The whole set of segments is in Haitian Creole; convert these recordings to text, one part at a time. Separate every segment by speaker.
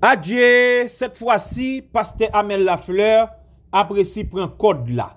Speaker 1: Adje, set fwa si, paste Amel Lafleur apres si pren kod la.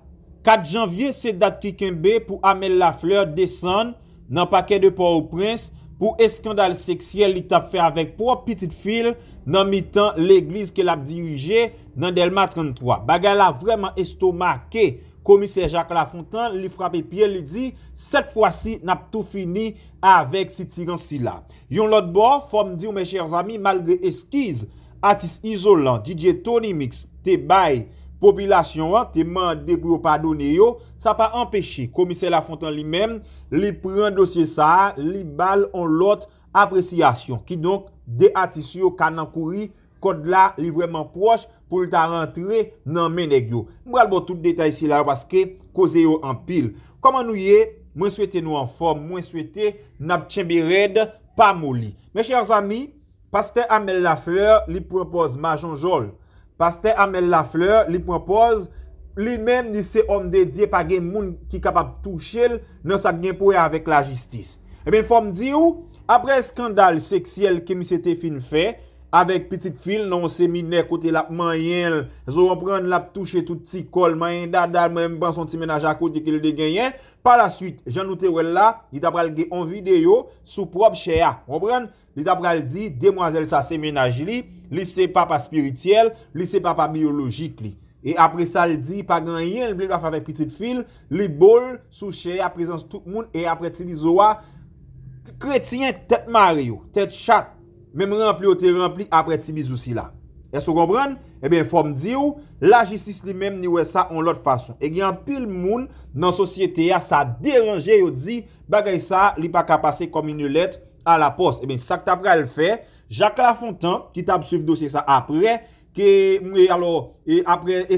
Speaker 1: 4 janvye se dat kikimbe pou Amel Lafleur desen nan pake de pou ou prins pou eskandal seksyel li tap fe avek pou ou pitit fil nan mitan l'eglise ke lap dirije nan Delma 33. Bagala vreman esto marke. Komise Jacques Lafontaine li frape pie li di, set fwa si nap tou fini avèk si tiransi la. Yon lot bo, fòm di ou mè chèr zami, malgré eskiz, atis izolant, jidye tonimiks, te bay popilasyon an, te man debryo padone yo, sa pa empèchi, komise Lafontaine li mèm, li pren dosye sa, li bal on lot apresyasyon, ki donk de atis yo kanankouri, God la li vremen proche pou li ta rentre nan men e gyo. Mwen albo tout detay si la wazke koze yo an pil. Koman nou ye, mwen swete nou an fom, mwen swete nab tjenbe red pa moli. Men chers ami, paste Amel Lafleur li propose majon jol. Paste Amel Lafleur li propose li men ni se om dedye pa gen moun ki kapap touche l, nan sa gen pou e avek la jistis. E eh ben fom di ou, apre skandal seksyel ke mi se te fin fey, avèk piti fil non semi nek kote lap mayenl, zowon pren lap touche touti kol, mayen dadal mwen mban son ti menaj akot di ke li de genyen, pa la suite, jan nou te wèl la, li dabral ge an videyo, sou prob cheya, li dabral di, demwazel sa semenaj li, li se papa spirityel, li se papa biyologik li, e apre sa li di, pa genyen, li blif avèk piti fil, li bol sou cheya, prezans tout moun, e apre ti vizowa, kretyen tet mare yo, tet chat, Mem rempli ou te rempli apre ti bizousi la. E sou rembran? E ben, fom di ou, la jistis li mem ni we sa on lot fason. E gen pil moun nan sosyete ya, ah, sa deranje yo di, bagay sa li pa ka pase komi ni let a la pos. E eh ben, sa k tapra el fe, Jacques Lafontan, ki tap suf dosye sa apre, ke mwe alo, e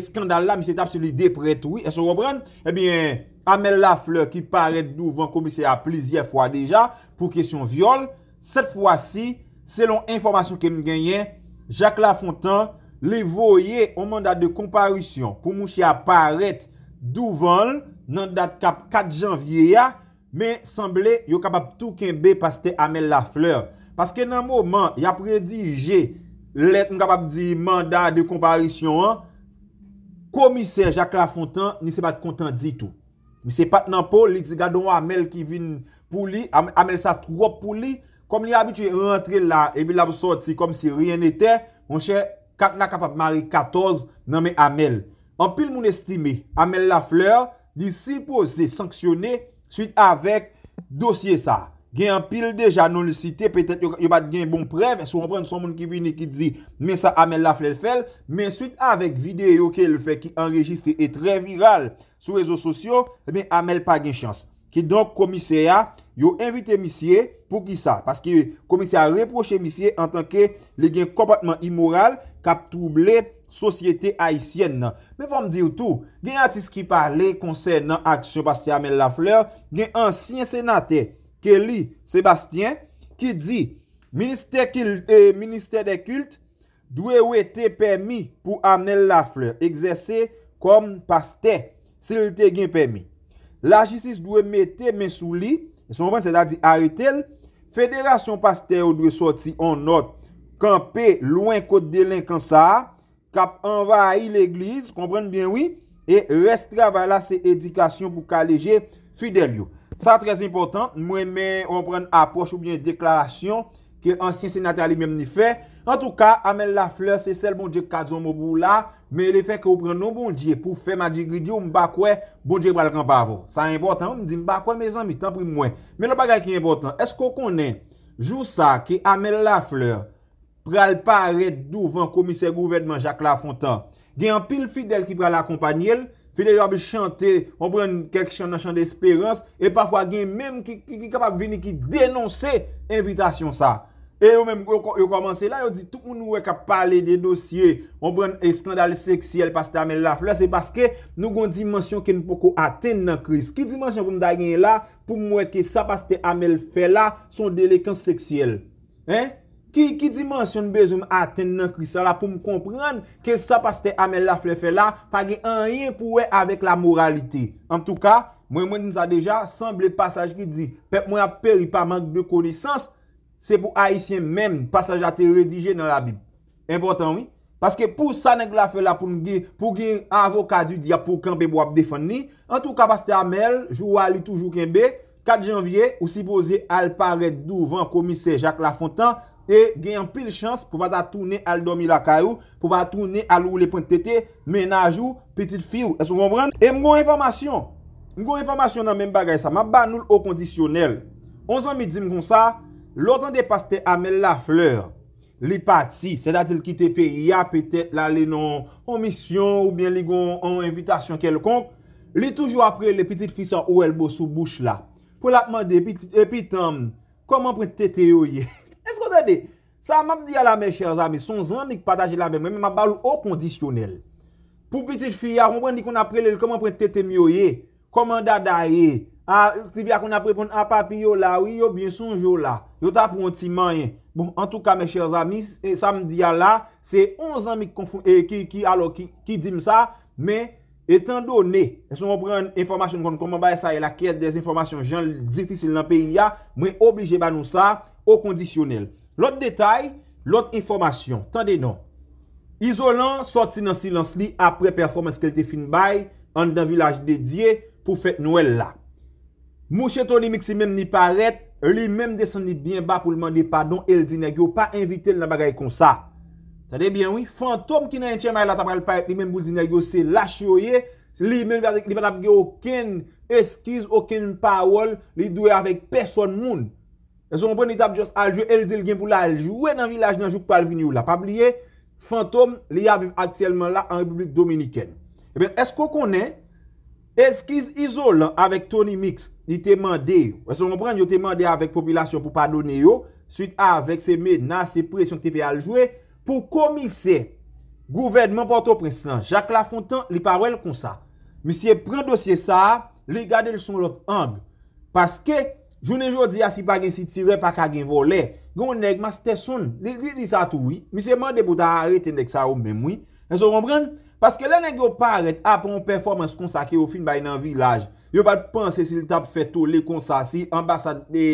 Speaker 1: skandal la, mi se tap su li depretoui, e sou rembran? E eh ben, Amel Lafleur, ki pare nou van komise a plizye fwa deja, pou kesyon viol, set fwa si, Selon informasyon ke mi genyen, Jacques Lafontan li voye o mandat de komparisyon pou mounche aparet douvan nan dat kap 4 janvye ya, men semble yo kapap touken be pastè Amel Lafleur. Paske nan mouman, ya predije let mou kapap di mandat de komparisyon an, komise Jacques Lafontan ni se bat kontan ditou. Mi se pat nan pou li di gado amel ki vin pou li, amel sa troup pou li, Kom li abitwe rentre la, ebi la bousot si kom si rien ete, monshe, kak na kapap mari 14 nan men amel. An pil moun estime, amel la fleur, disipo se sanksyone, suite avèk dosye sa. Gen an pil deja non le site, petet yo bat gen bon preve, sou an pren son moun ki vini ki dizi, men sa amel la fleur fel, men suite avèk videyo ke le fe ki enregistre e tre viral sou rezo sosyo, ebi eh amel pa gen chans. Ki don komise ya, yo invite misye pou ki sa. Paske komisi a reproche misye an tanke le gen kompatman imoral kap touble sosyete haisyen nan. Me fom dir tou, gen atis ki pale konsen nan ak Sebastian Amel Lafleur, gen ansyen senate ke li Sebastian ki di minister de kult dwe ou ete pemi pou Amel Lafleur egzese kom paste se lte gen pemi. Lajisis dwe mete mensou li Fèderasyon pastè ou dwe soti an not, kampè louen kote delinkansar, kap anva a yi l'eglize, komprenn byen wè, e restre avala se edikasyon pou kaléje fidel yo. Sa trèz important, mwen mè anprenn apòch ou byen deklarasyon, Kè ansyen senatè alè mèm nifè. En tout kè, Amèl Lafleur, se sel bon dje kadzon mò bou la, mè lè fè kè ou pren non bon dje, pou fè ma dje gridi ou mbak wè, bon dje pral kan pavò. Sa importan, ou mdi mbak wè, mè zan mi tan pri mwen. Mè lè bagay ki importan, eskò konè, jou sa ki Amèl Lafleur, pral paret dou van komise gouverdman Jacques Lafontan, gen an pil fidèl ki pral akompanyèl, fidèl yon bi chante, on pren kèk chan nan chan de espérans, e pafwa gen mèm E yo mèm, yo komanse la, yo di tout moun wèk e a pale de dosye, o mwen eskandale seksyèl pastè amèl la flè, se baske nou gwen dimensyon ke nou poko atè nan kriz. Ki dimensyon pou mwen da gen la, pou mwen wèk ke sa pastè amèl fè la, son delekans seksyèl. Ki dimensyon nou bezoum atè nan kriz, sa la pou mwen kompran ke sa pastè amèl la flè fè la, pa gen an yè pou wèk avèk la moralite. An tou ka, mwen mwen din sa deja, san ble passage ki di, pep mwen ap peri pa mank be konisans, Se pou haisyen men, passage a te redije nan la bib. Impotant, oui. Paske pou sa nèk la fe la pou mge, pou gen avokadu di apou kan bebo ap defan ni, an tou kapaste amel, jou wali toujou ken be, 4 janvye, ou sipoze al paret dou van komise Jacques Lafontan, e gen yon pil chans pou vada toune al domi la kayou, pou vada toune al ou le pwente tete, menajou, petit fiw, esou gombran? E mgo informasyon, mgo informasyon nan men bagay sa, ma banoul o kondisyonel. On san mi di mgon sa, Lotan de paste amel la fleur, li pati, se datil ki te pe, ya pete la li nan omisyon ou bien li gon an evitasyon kelkonp, li toujou apre le piti fisa ou el bo sou bouch la, pou euh, la pman de piti, epi tam, koman pre tete yo ye. Esko dade, sa mab di ala me, chers ami, son zan mi ki pataje la ve, mwen me mabalou o kondisyonel. Pou piti fiya, ronpwen di kon apre le, koman pre tete myo ye, koman dada ye, A, ah, krivi akoun aprepon apapiyo ah, la, wiyo, byen sonj yo la. Yota apoun ti mayen. Bon, an touka, me chèz amis, sa m diya la, se onz amik konfoun, e, ki, ki, alo, ki, ki dim sa, men, etan donè, eson wopren informasyon kon konman baye sa, e la kèd des informasyon jan, difisil nan peyi ya, mwen oblije ban nou sa, o kondisyonel. Lot detay, lot informasyon. Tande non. Izolant, soti nan silans li, apre performans kelte fin baye, an dan vilaj dedye, pou fèt nou el la. Mou chetou li mik si menm ni paret, li menm de san ni byen ba pou lman li padon el di nage ou pa invite l nan bagay kon sa. Tade byen ou, fantom ki nan yon tjen may la ta paret li menm bou di nage ou se lach yo ye, li menm verde li vana bge oken eskiz, oken pawol, li dwe avek peson moun. En son mwen ni dab jos aljwe, el di lgen pou la aljwe nan vilaj nan jok pal vini ou la. Pabliye, fantom li aviv aktiyelman la an Republik Dominiken. Eben, eh esko konen? Eskiz Izo lan avèk Tony Mix ni te mandè yo. Wè se rompren yo te mandè avèk popilasyon pou pa donè yo. Suit avèk se mena se presyon ki te fè aljouè. Pou komise, gouvernement porto preslan, Jacques Lafontan li parwèl kon sa. Misiè pren dosye sa, li gade l son lot ang. Paske, jounen jodi asipa gen si tirep ak agen volè. Gounèk mas te son, li li li sa touwi. Misiè mandè pou ta areten dek sa ou mèmwi. Wè se rompren? Paske lè nèk yo paret apon performans konsa ki yo fin bay nan vilaj. Yo bat panse si lè tap fè tou lè konsa si ambasade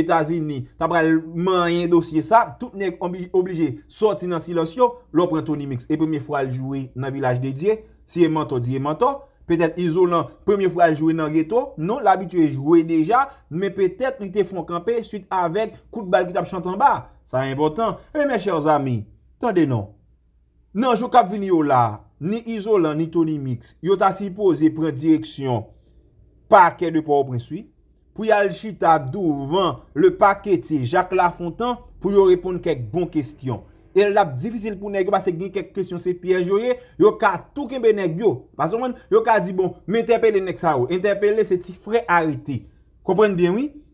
Speaker 1: etazini. Tap bral man yon dosye sa. Tout nèk oblige soti nan silasyon. Lò prantou ni mix. E premiè fwa l jouy nan vilaj de diye. Si e manto, diye manto. Petèt izou nan premiè fwa l jouy nan ghetto. Non, l'abitou e jouy deja. Mè petèt lè te fon kampe suite avèk kout bal ki tap chantan ba. Sa yon important. E eh mè chèl zami, tande nan. Nan jou kap vini yo la. Ni izolan, ni tonimiks. Yo ta si pose, pren direksyon pakè de pou ou prenswi. Pou yal chi ta douvan le pakè ti Jacques Lafontan pou yo repoun kèk bon kèstyon. El lap difisil pou nèk yo basèk gen kèk kèstyon se pièj yo ye, yo ka toukèm be nèk yo. Basèk mwen, yo ka di bon mè interpelle nèk sa ou. Interpelle se ti frè ari ti. Komprenn bien wè?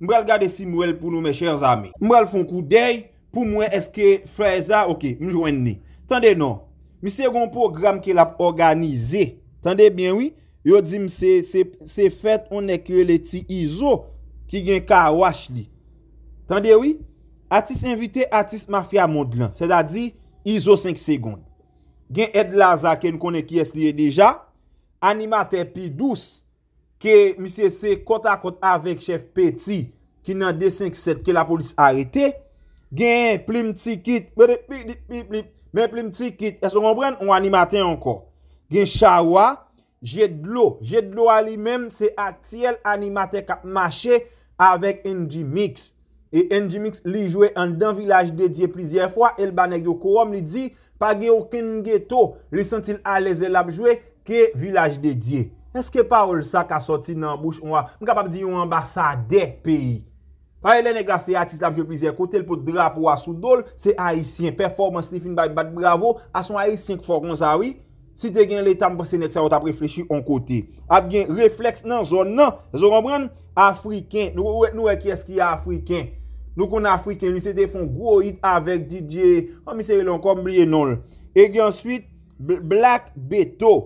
Speaker 1: Mbrel gade si mbrel pou nou me chèr zame. Mbrel fon kou dey, pou mbrel eske freza, ok, mjwen ne. Tande non, mi se yon program ke lap organize. Tande bien oui, yo di mse, se fet on ekye le ti izo ki gen kawash li. Tande oui, artiste invite, artiste mafya mond lan. Se da di, izo 5 segonde. Gen Ed Laza ke nou konen ki es liye deja, animateur pi douce. Ke misye se kote a kote avek chef Peti Ki nan 257 ke la polis arete Gen plim ti kit Men plim ti kit Eso mwen pren ou animaten anko Gen chawa Jedlo Jedlo a li men se ati el animaten Ka mache avek Njimix E Njimix li jwe an dan Vilaj de Dye plizye fwa El banek yo korom li di Page oken nge to Li sentil aleze lab jwe Ke Vilaj de Dye Eske parol sa ka soti nan bouch anwa. Mkapap di yon ambasa de peyi. Aye, le negla se atis la mjepize kote. El pot drapo a sou dol. Se aisyen. Performans si fin bay bat bravo. Ason aisyen kforon za wi. Si te gen le tam basenek sa wot ap reflechi an kote. Ape gen refleks nan zon nan. Zon rembran? Afriken. Nou e kyes ki Afriken. Nou kon Afriken. Ni se te fon gro hit avek DJ. An mi se relon kom liye non. E gen suite Black Beto.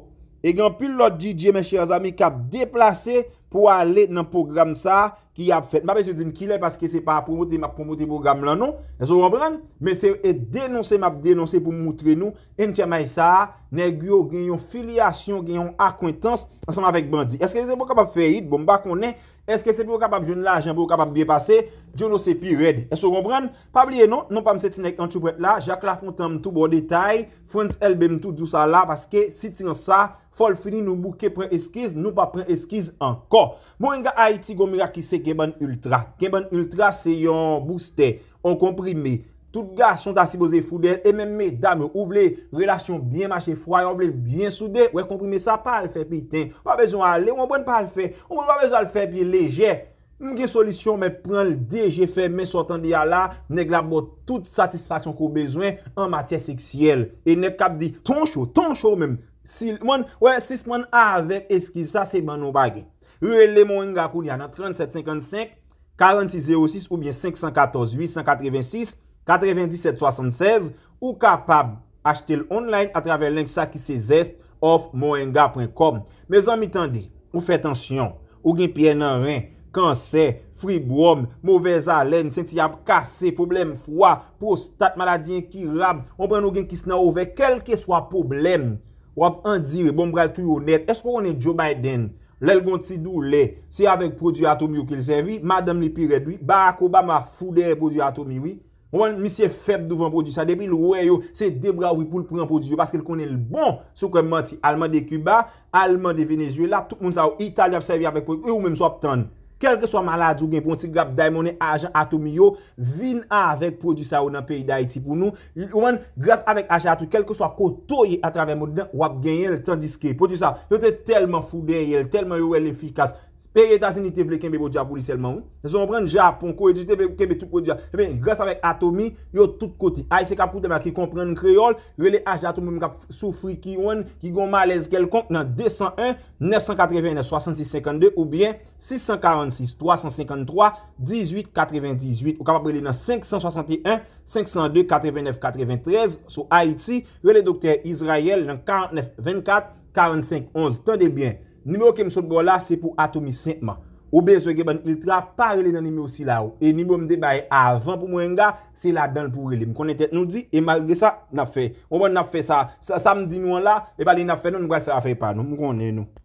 Speaker 1: E genpil lot DJ men chers ami kap deplase pou ale nan program sa. ki ap fet. Mabe se din kilay paske se pa promote map, promote program lan nou. E so rembran? Mese e denonse map denonse pou moutre nou. En tia may sa ne guyo genyon filyasyon genyon akwitans ansan avek bandi. Eske se pou kapap feyit? Bon bako ne? Eske se pou kapap joun la ajan pou kapap biye pase? Joun nou se pi red. E so rembran? Pabliye nou? Non pa mse tinek antupret la. Jacques Lafontaine mtou bo detay. Franz Elbe mtou dousa la paske sitin sa. Fol fini nou bouke pren eskiz. Nou pa pren eskiz anko. Mwenga Haiti gomira ki se kemen ultra. Kemben ultra se yon booster. On komprime. Tout gars son da si boze foudel e men medame ou vle relasyon byen mache fwa ou vle byen soude. Ou e komprime sa pa al fe, pitin. Ou a bezon ale, ou a bon pa al fe. Ou a bon pa al fe, biye leje. M gen solisyon men pren l deje fe men sotan di ala nek la bot tout satisfaksyon ko bezwen an matye seksyel. E nep kap di toncho, toncho men. Si l men, ou e sis men ave eskize sa se man o bagen. Yurele Mwenga kou li anan 3755-4606 ou bien 514-886-9776. Ou kapab achete l online a traver link sa ki se zeste off mwenga.com. Me zan mi tande, ou fe tansyon, ou gen pye nan ren, kanser, fribwom, mwovez alen, senti ap kase, problem fwa, prostat, maladyen ki rab, ou pren ou gen kis nan ouve, kelke swa problem, ou ap andire, bombral tuyo net, espo rone Joe Biden, Lèl gontidou lè, se avèk prodjou atomi yo ke lè sèvi, madèm lè piret wè, barakou ba ma foudè prodjou atomi wè, mwen misye febdou vèm prodjou sa, depil wè yo, se debra wè wi pou lè prèm prodjou, paske lè konè lè bon, sou kèm manti, alman de Cuba, alman de Venezuela, tout moun sa wè, italy ap sèvi avèk prodjou, yo e mèm so ap tèndè. kelke swa malad ou gen pou an ti grap da y mounen ajan atou mi yo, vin a avek produsa ou nan peyi da iti pou nou, ou an, gras avek ajan atou, kelke swa koto ye atrave moun den, wap gen yel, tandiske, produsa, yo te telman fou ben yel, telman yowel efikas, Peri etazin ite vle kembe bo diya pou li selman ou? Nè zon bran japon, kou edite vle kembe tout pou diya. Eben, gres avek atomi yo tout koti. Aise kapoutema ki kompren kreol, yon le ajatou moum kap soufri ki won, ki gon malez kelkon, nan 201-989-6652, ou bien 646-353-1898. Ou kapapre li nan 561-502-89-93, sou Haiti, yon le doktè Israel, nan 49-24-45-11. Tande bien, Nime yo kem sou bo la, se pou atomi sentman. Ou bezwe ge ban, il tra pa rele nan nime yo si la ou. E nime yo mde baye avan pou mwen nga, se la dan pou rele. Mkone tet nou di, e malge sa, nap fe. Ou mwen nap fe sa, sa samdi nou an la, e bali nap fe nou, nou mwen fè afe pa nou. Mkone nou.